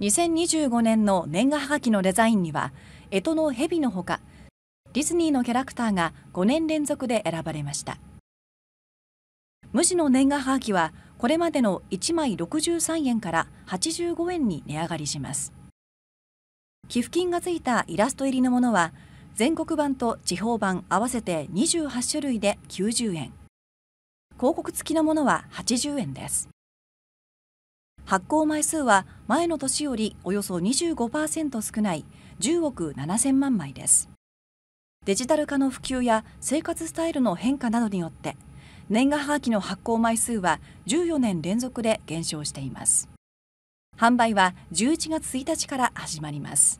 2025年の年賀はがきのデザインには干支の蛇のほかディズニーのキャラクターが5年連続で選ばれました無地の年賀はがきはこれまでの1枚63円から85円に値上がりします寄付金がついたイラスト入りのものは全国版と地方版合わせて28種類で90円広告付きのものは80円です発行枚数は前の年よりおよそ25%少ない10億7000万枚ですデジタル化の普及や生活スタイルの変化などによって年賀はがきの発行枚数は14年連続で減少しています販売は11月1日から始まります